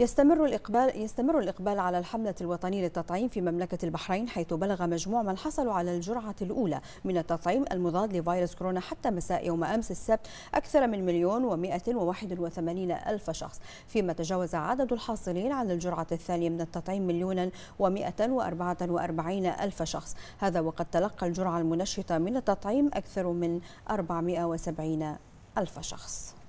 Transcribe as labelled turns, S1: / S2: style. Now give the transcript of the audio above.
S1: يستمر الإقبال يستمر الإقبال على الحملة الوطنية للتطعيم في مملكة البحرين حيث بلغ مجموع من حصلوا على الجرعة الأولى من التطعيم المضاد لفيروس كورونا حتى مساء يوم أمس السبت أكثر من مليون و181 ألف شخص فيما تجاوز عدد الحاصلين على الجرعة الثانية من التطعيم مليونا و144 ألف شخص هذا وقد تلقى الجرعة المنشطة من التطعيم أكثر من 470 ألف شخص